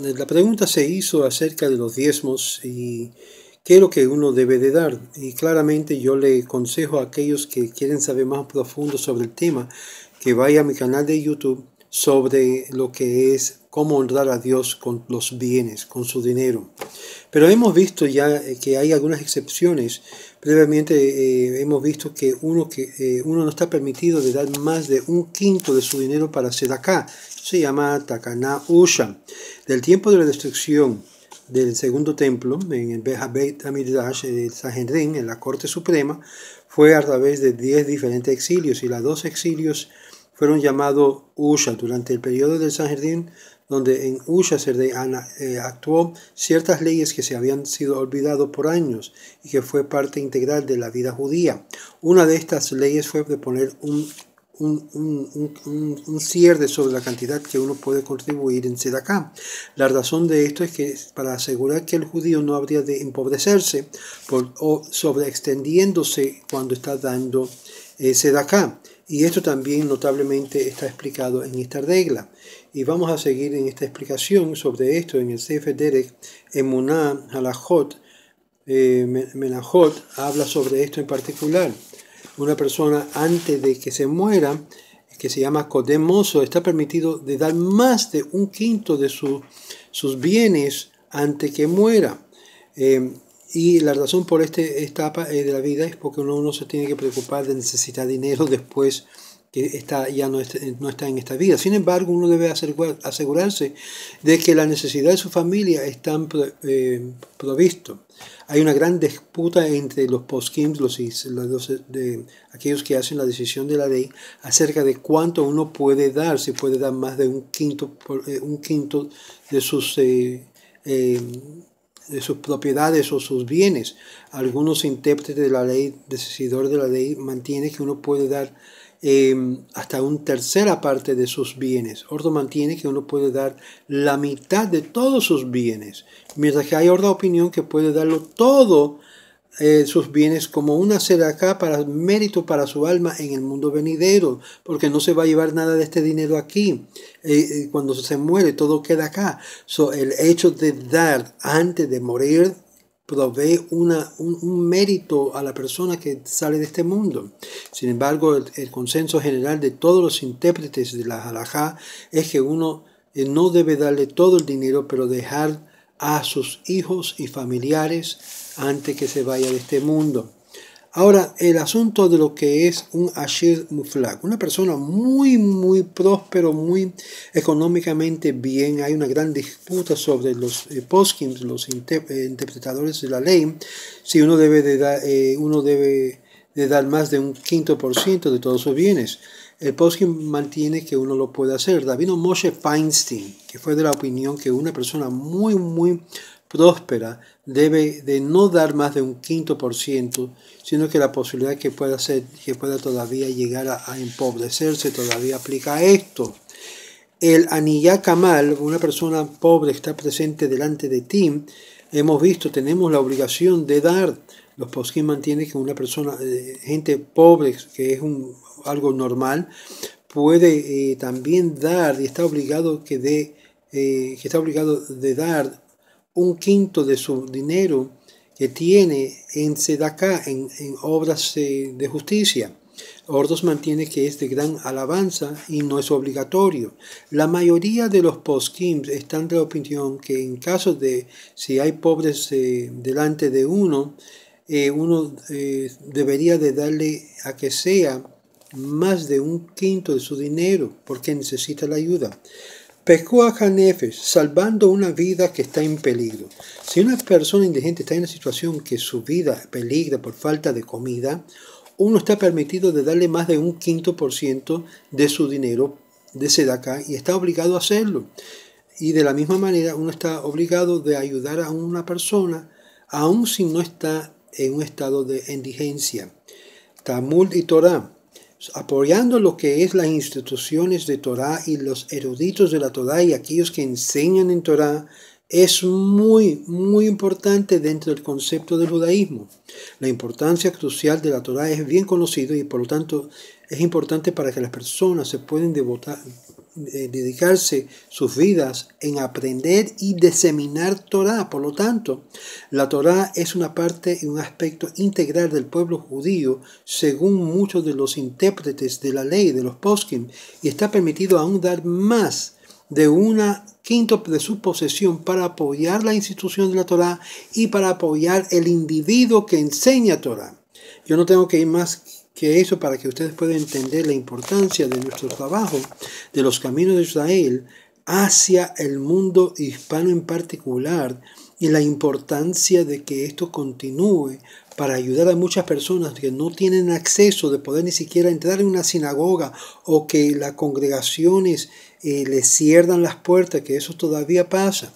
la pregunta se hizo acerca de los diezmos y qué es lo que uno debe de dar. Y claramente yo le aconsejo a aquellos que quieren saber más profundo sobre el tema que vaya a mi canal de YouTube sobre lo que es cómo honrar a Dios con los bienes, con su dinero. Pero hemos visto ya eh, que hay algunas excepciones. Previamente eh, hemos visto que uno, que, eh, uno no está permitido de dar más de un quinto de su dinero para acá. Se llama Takana Usha. Del tiempo de la destrucción del segundo templo, en el Beit en Sanhedrin, en la Corte Suprema, fue a través de 10 diferentes exilios y los dos exilios fueron llamados Usha durante el periodo del Sanhedrin donde en de Ana eh, actuó ciertas leyes que se habían sido olvidadas por años y que fue parte integral de la vida judía. Una de estas leyes fue de poner un un, cierre sobre la cantidad que uno puede contribuir en Sedaká. La razón de esto es que para asegurar que el judío no habría de empobrecerse por, sobre-extendiéndose cuando está dando eh, da acá, Y esto también notablemente está explicado en esta regla. Y vamos a seguir en esta explicación sobre esto en el Sefer Derek Emuná Halajot. Eh, Menajot habla sobre esto en particular. Una persona antes de que se muera, que se llama Codemoso, está permitido de dar más de un quinto de sus bienes antes que muera. Eh, y la razón por este, esta etapa eh, de la vida es porque uno, uno se tiene que preocupar de necesitar dinero después que está, ya no está, no está, en esta vida. Sin embargo, uno debe asegurarse de que la necesidad de su familia están eh, Hay una gran disputa entre los post kings los, los aquellos que hacen la decisión de la ley, acerca de cuánto uno puede dar, si puede dar más de un quinto, eh, un quinto de sus... Eh, de sus propiedades o sus bienes. Algunos intérpretes de la ley, decidor de la ley, mantiene que uno puede dar eh, hasta una tercera parte de sus bienes. Ordo mantiene que uno puede dar la mitad de todos sus bienes, mientras que hay otra opinión que puede darlo todo eh, sus bienes como una acá para mérito para su alma en el mundo venidero, porque no se va a llevar nada de este dinero aquí. Eh, eh, cuando se muere, todo queda acá. el hecho de dar antes de morir provee un, mérito a la persona que sale de este mundo. Sin embargo, el, consenso general de todos los intérpretes de la halajá es que uno no debe darle todo el dinero, pero dejar a sus hijos y familiares antes que se vaya de este mundo. Ahora, el asunto de lo que es un Ashir Muflak, una persona muy, muy próspero, muy económicamente bien. Hay una gran disputa sobre los eh, los eh, interpretadores de la ley, si uno debe, de dar, eh, uno debe de dar más de un quinto por ciento de todos sus bienes. El Poskim mantiene que uno lo puede hacer. David Moshe Feinstein, que fue de la opinión que una persona muy, muy próspera debe de no dar más de un quinto por ciento, sino que la posibilidad que pueda, ser, que pueda todavía llegar a, empobrecerse todavía aplica a esto. El Aniyá Kamal, una persona pobre está presente delante de Tim. hemos visto, tenemos la obligación de dar los Poskim mantienen que una persona, eh, gente pobre, que es algo normal, puede eh, también dar y está obligado que de, eh, que está obligado de dar un quinto de su dinero que tiene en Sedacá, en, obras de justicia. Ordos mantiene que es de gran alabanza y no es obligatorio. La mayoría de los postkins están de opinión que en caso de si hay pobres delante de uno, eh, uno eh, debería de darle a que sea más de un quinto de su dinero porque necesita la ayuda. Pescó a Janefes, salvando una vida que está en peligro. Si una persona indigente está en una situación que su vida peligra por falta de comida, uno está permitido de darle más de un quinto por ciento de su dinero de Sedacá y está obligado a hacerlo. Y de la misma manera, uno está obligado de ayudar a una persona, aun si no está en un estado de indigencia. Tamul y Torah, apoyando lo que es las instituciones de Torah y los eruditos de la Torah y aquellos que enseñan en Torah, es muy, muy importante dentro del concepto del judaísmo. La importancia crucial de la Torah es bien conocida y por lo tanto es importante para que las personas se puedan devotar, eh, dedicarse sus vidas en aprender y diseminar Torah. Por lo tanto, la Torah es una parte y un aspecto integral del pueblo judío, según muchos de los intérpretes de la ley, de los poskim, y está permitido aún dar más de una quinto de su posesión para apoyar la institución de la Torah y para apoyar el individuo que enseña Torah. Yo no tengo que ir más que eso para que ustedes puedan entender la importancia de nuestro trabajo, de los caminos de Israel hacia el mundo hispano en particular y la importancia de que esto continúe para ayudar a muchas personas que no tienen acceso de poder ni siquiera entrar en una sinagoga o que las congregaciones eh, les cierran las puertas, que eso todavía pasa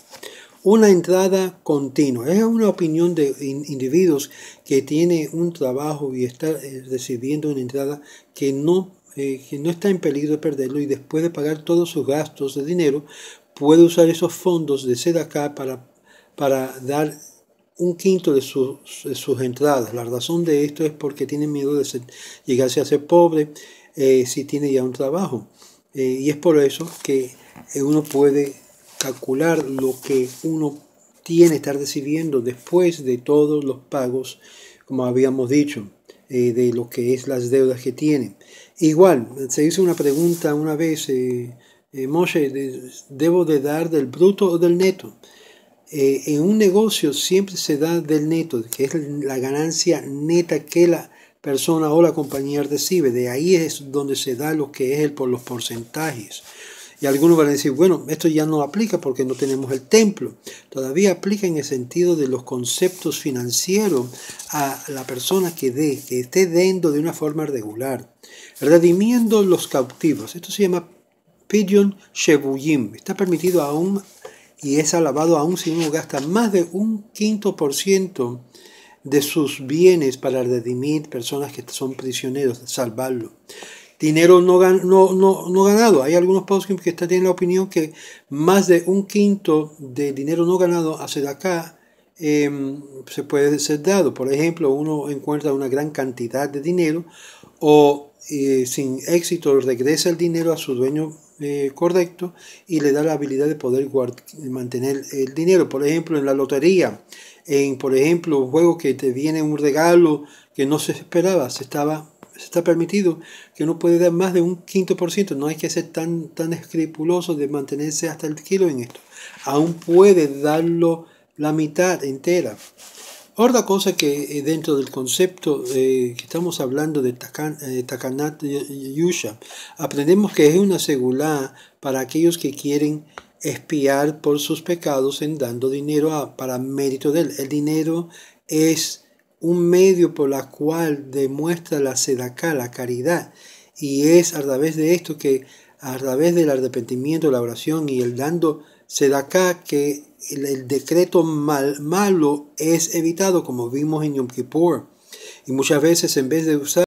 una entrada continua. Es una opinión de individuos que tiene un trabajo y está eh, recibiendo una entrada que no, eh, no está en peligro de perderlo y después de pagar todos sus gastos de dinero, puede usar esos fondos de SEDACA para, para dar un quinto de sus, entradas. La razón de esto es porque tiene miedo de llegarse a ser pobre eh, si tiene ya un trabajo. y es por eso que uno puede calcular lo que uno tiene, estar recibiendo después de todos los pagos, como habíamos dicho, eh, de lo que es las deudas que tiene. Igual, se hizo una pregunta una vez, eh, eh, Moshe, ¿debo de dar del bruto o del neto? en un negocio siempre se da del neto, que es la ganancia neta que la persona o la compañía recibe. De ahí es donde se da lo que es el por los porcentajes. Y algunos van a decir, bueno, esto ya no aplica porque no tenemos el templo. Todavía aplica en el sentido de los conceptos financieros a la persona que dé, que esté dando de una forma regular. Redimiendo los cautivos. Esto se llama Pidyon Shebuyim. Está permitido aún y es alabado aún si uno gasta más de un quinto por ciento de sus bienes para redimir personas que son prisioneros, salvarlo dinero no, no, no, no ganado. Hay algunos post que están en la opinión que más de un quinto de dinero no ganado hacia acá em, se puede ser dado. Por ejemplo, uno encuentra una gran cantidad de dinero o eh, sin éxito regresa el dinero a su dueño eh, correcto y le da la habilidad de poder mantener el dinero. Por ejemplo, en la lotería, en por ejemplo, un juego que te viene un regalo que no se esperaba, se estaba está permitido que uno puede dar más de un quinto por ciento. No hay que ser tan, tan escrupuloso de mantenerse hasta el kilo en esto. Aún puede darlo la mitad entera. Otra cosa que eh, dentro del concepto eh, que estamos hablando de eh, Takanat Yusha, aprendemos que es una segula para aquellos que quieren espiar por sus pecados en dando dinero a, para mérito de él. El dinero es un medio por la cual demuestra la sedacá, la caridad. Y es a través de esto que, a través del arrepentimiento, la oración y el dando sedacá, que el, decreto malo es evitado, como vimos en Yom Kippur. Y muchas veces en vez de usar